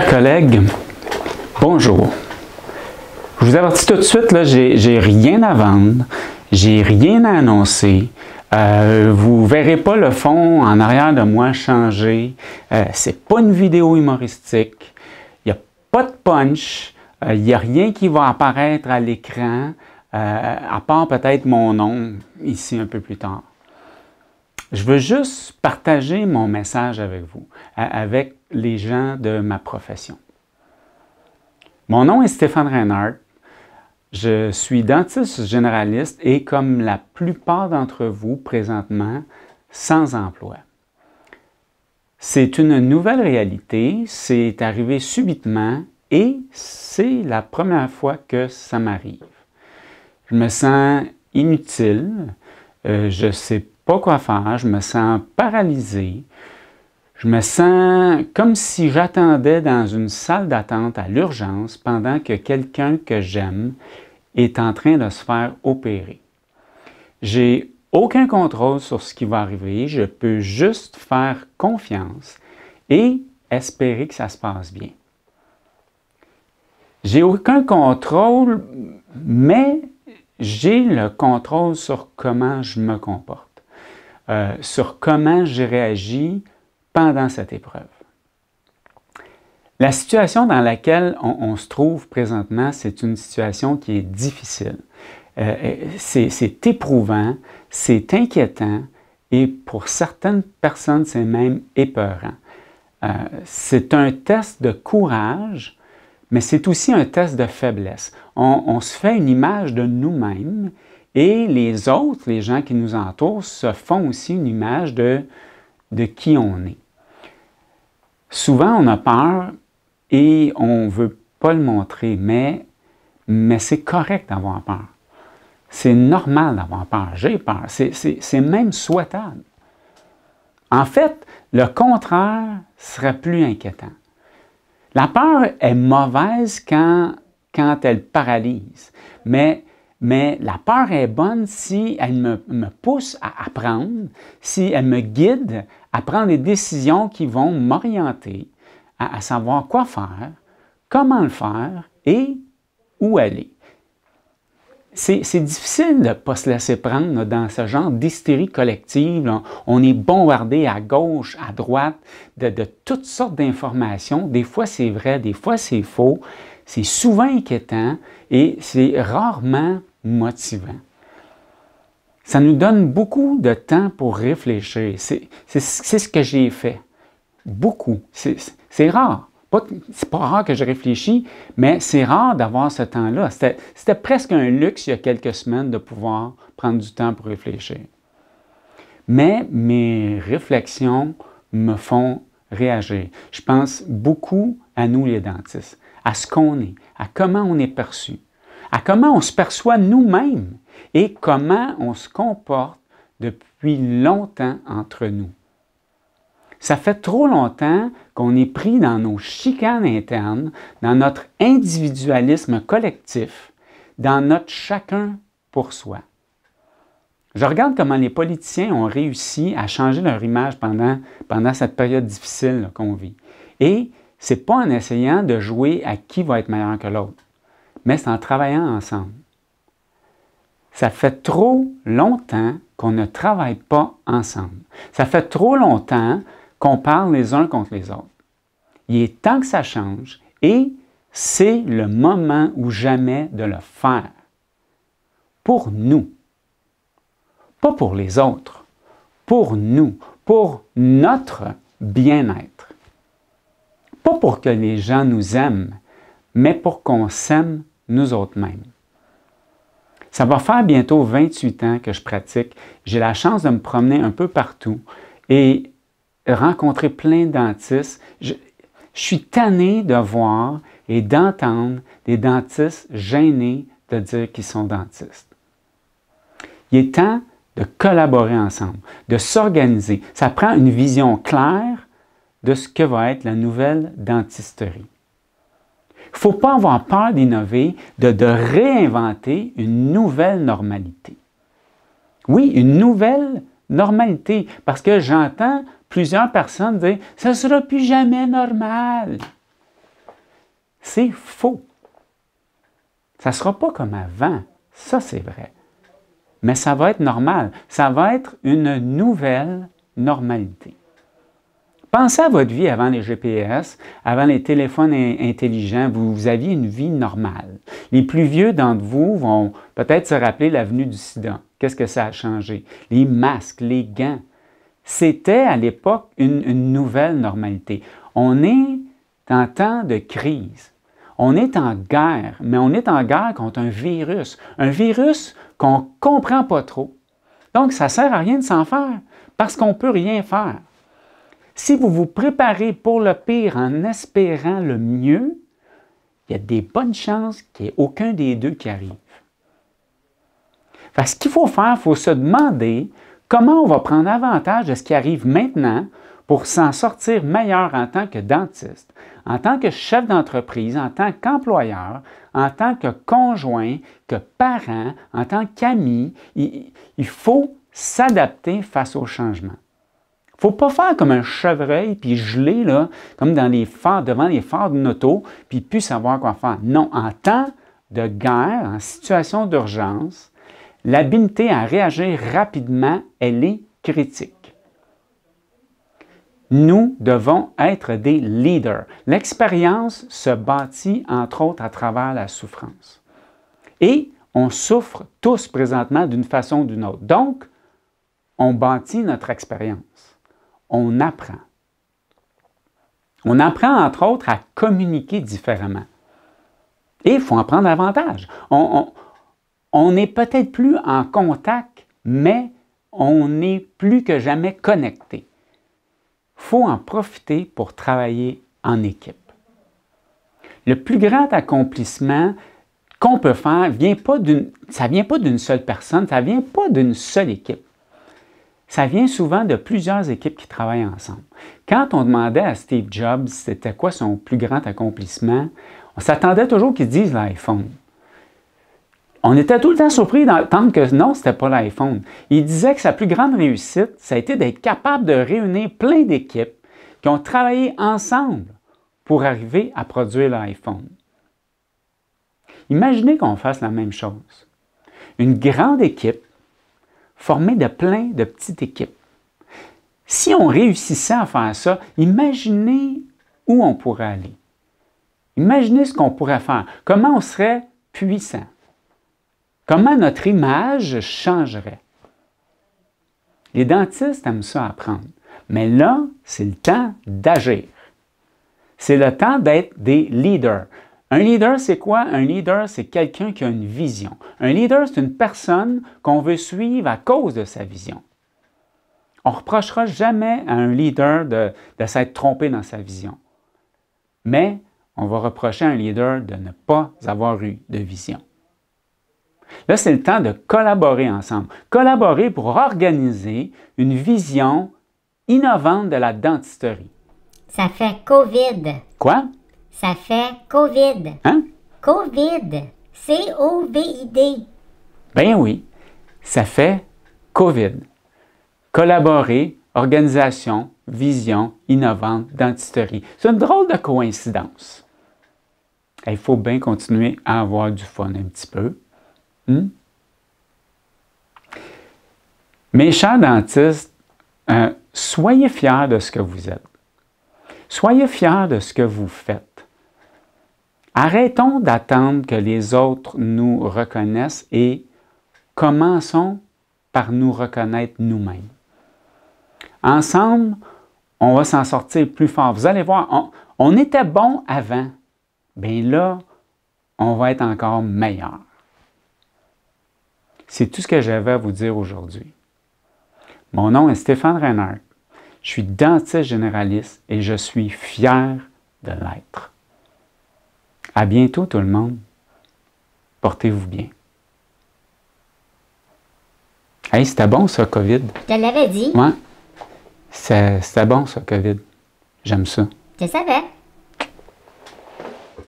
Chers collègues, bonjour. Je vous avertis tout de suite, là, j'ai rien à vendre, j'ai rien à annoncer. vous euh, vous verrez pas le fond en arrière de moi changer. Euh, c'est pas une vidéo humoristique. Il n'y a pas de punch. Euh, il n'y a rien qui va apparaître à l'écran, à part peut-être mon nom ici un peu plus tard. Je veux juste partager mon message avec vous, avec les gens de ma profession. Mon nom est Stéphane Reinhardt. Je suis dentiste généraliste et comme la plupart d'entre vous présentement, sans emploi. C'est une nouvelle réalité, c'est arrivé subitement et c'est la première fois que ça m'arrive. Je me sens inutile, euh, je ne sais pas quoi faire, je me sens paralysé, je me sens comme si j'attendais dans une salle d'attente à l'urgence pendant que quelqu'un que j'aime est en train de se faire opérer. J'ai aucun contrôle sur ce qui va arriver, je peux juste faire confiance et espérer que ça se passe bien. J'ai aucun contrôle, mais j'ai le contrôle sur comment je me comporte. Euh, sur comment j'ai réagi pendant cette épreuve. La situation dans laquelle on, se trouve présentement, c'est une situation qui est difficile. Euh, euh, c'est éprouvant, c'est inquiétant et pour certaines personnes, c'est même épeurant. c'est un test de courage, mais c'est aussi un test de faiblesse. on se fait une image de nous-mêmes et les autres, les gens qui nous entourent, se font aussi une image de, de qui on est. Souvent, on a peur et on ne veut pas le montrer, mais, mais c'est correct d'avoir peur. C'est normal d'avoir peur. J'ai peur. C'est même souhaitable. En fait, le contraire serait plus inquiétant. La peur est mauvaise quand, quand elle paralyse, mais mais la peur est bonne si elle me, pousse à apprendre, si elle me guide à prendre des décisions qui vont m'orienter à, savoir quoi faire, comment le faire et où aller. C'est difficile de ne pas se laisser prendre dans ce genre d'hystérie collective. On est bombardé à gauche, à droite, de, de toutes sortes d'informations. Des fois, c'est vrai, des fois, c'est faux. C'est souvent inquiétant et c'est rarement motivant. Ça nous donne beaucoup de temps pour réfléchir. C'est ce que j'ai fait. Beaucoup. C'est rare. C'est pas rare que je réfléchis, mais c'est rare d'avoir ce temps-là. C'était presque un luxe il y a quelques semaines de pouvoir prendre du temps pour réfléchir. Mais mes réflexions me font réagir. Je pense beaucoup à nous les dentistes, à ce qu'on est, à comment on est perçu à comment on se perçoit nous-mêmes et comment on se comporte depuis longtemps entre nous. Ça fait trop longtemps qu'on est pris dans nos chicanes internes, dans notre individualisme collectif, dans notre chacun pour soi. Je regarde comment les politiciens ont réussi à changer leur image pendant, pendant cette période difficile qu'on vit. Et c'est pas en essayant de jouer à qui va être meilleur que l'autre mais c'est en travaillant ensemble. Ça fait trop longtemps qu'on ne travaille pas ensemble. Ça fait trop longtemps qu'on parle les uns contre les autres. Il est temps que ça change et c'est le moment ou jamais de le faire. Pour nous. Pas pour les autres. Pour nous. Pour notre bien-être. Pas pour que les gens nous aiment, mais pour qu'on s'aime nous autres mêmes. Ça va faire bientôt 28 ans que je pratique. J'ai la chance de me promener un peu partout et rencontrer plein de dentistes. Je, suis tanné de voir et d'entendre des dentistes gênés de dire qu'ils sont dentistes. Il est temps de collaborer ensemble, de s'organiser. Ça prend une vision claire de ce que va être la nouvelle dentisterie ne faut pas avoir peur d'innover, de, de réinventer une nouvelle normalité. Oui, une nouvelle normalité, parce que j'entends plusieurs personnes dire « ça ne sera plus jamais normal ». C'est faux. Ça ne sera pas comme avant, ça c'est vrai. Mais ça va être normal, ça va être une nouvelle normalité. Pensez à votre vie avant les GPS, avant les téléphones intelligents. Vous, aviez une vie normale. Les plus vieux d'entre vous vont peut-être se rappeler l'avenue du sida. Qu'est-ce que ça a changé? Les masques, les gants. C'était à l'époque une, une nouvelle normalité. On est en temps de crise. On est en guerre, mais on est en guerre contre un virus, un virus qu'on ne comprend pas trop. Donc, ça ne sert à rien de s'en faire parce qu'on ne peut rien faire. Si vous vous préparez pour le pire en espérant le mieux, il y a des bonnes chances qu'il n'y ait aucun des deux qui arrive. ce qu'il faut faire, il faut se demander comment on va prendre avantage de ce qui arrive maintenant pour s'en sortir meilleur en tant que dentiste, en tant que chef d'entreprise, en tant qu'employeur, en tant que conjoint, que parent, en tant qu'ami. Il faut s'adapter face au changement faut pas faire comme un chevreuil puis geler là, comme dans les phares, devant les phares d'une auto, puis plus savoir quoi faire. Non, en temps de guerre, en situation d'urgence, l'habileté à réagir rapidement, elle est critique. Nous devons être des leaders. L'expérience se bâtit entre autres à travers la souffrance. Et on souffre tous présentement d'une façon ou d'une autre. Donc, on bâtit notre expérience on apprend. On apprend, entre autres, à communiquer différemment. Et il faut en prendre avantage. On, n'est est peut-être plus en contact, mais on est plus que jamais connecté. Il faut en profiter pour travailler en équipe. Le plus grand accomplissement qu'on peut faire vient pas d'une vient pas d'une seule personne, ça vient pas d'une seule équipe ça vient souvent de plusieurs équipes qui travaillent ensemble. Quand on demandait à Steve Jobs c'était quoi son plus grand accomplissement, on s'attendait toujours qu'il dise l'iPhone. On était tout le temps surpris d'entendre que non, c'était pas l'iPhone. Il disait que sa plus grande réussite, ça a été d'être capable de réunir plein d'équipes qui ont travaillé ensemble pour arriver à produire l'iPhone. Imaginez qu'on fasse la même chose. Une grande équipe formé de plein de petites équipes. Si on réussissait à faire ça, imaginez où on pourrait aller. Imaginez ce qu'on pourrait faire, comment on serait puissant, comment notre image changerait. Les dentistes aiment ça apprendre, mais là, c'est le temps d'agir. C'est le temps d'être des leaders, un leader, c'est quoi? Un leader, c'est quelqu'un qui a une vision. Un leader, c'est une personne qu'on veut suivre à cause de sa vision. On ne reprochera jamais à un leader de, s'être trompé dans sa vision. Mais on va reprocher à un leader de ne pas avoir eu de vision. Là, c'est le temps de collaborer ensemble. Collaborer pour organiser une vision innovante de la dentisterie. Ça fait COVID. Quoi? Ça fait COVID. Hein? COVID. C-O-V-I-D. Ben oui, ça fait COVID. Collaborer, organisation, vision innovante dentisterie. C'est une drôle de coïncidence. Il faut bien continuer à avoir du fun un petit peu. Hmm? Mes chers dentistes, euh, soyez fiers de ce que vous êtes. Soyez fiers de ce que vous faites. Arrêtons d'attendre que les autres nous reconnaissent et commençons par nous reconnaître nous-mêmes. Ensemble, on va s'en sortir plus fort. Vous allez voir, on, était bon avant. Bien là, on va être encore meilleur. C'est tout ce que j'avais à vous dire aujourd'hui. Mon nom est Stéphane Renard. Je suis dentiste généraliste et je suis fier de l'être. À bientôt tout le monde. Portez-vous bien. Hey, c'était bon ça, COVID. Je te l'avais dit. Ouais. C'était bon ça, COVID. J'aime ça. Je savais.